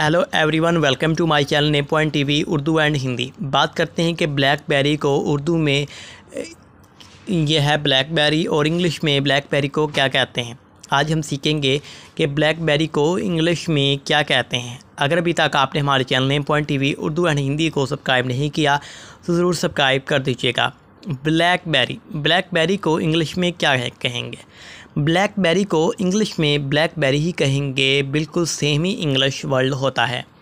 hello everyone welcome to my channel ने point TV Urdu and Hindi बात करते हैं कि ब्लैकबेरी को उर्दू में यह है ब्लैकबेरी और इंग्लिश में ब्लैकबेरी को क्या कहते हैं आज हम सीखेंगे कि ब्लैकबेरी को इंग्लिश में क्या कहते हैं अगर अभी तक आपने हमारे चैनल ने point T Urdu and Hindi को सब्सक्राइब नहीं किया तो ज़रूर सब्सक्राइब कर दीजिएगा ब्लैकबेरी ब्लैकबेरी को इंग्लिश में क्या है कहेंगे ब्लैकबेरी को इंग्लिश में ब्लैकबेरी ही कहेंगे बिल्कुल सेम ही इंग्लिश वर्ल्ड होता है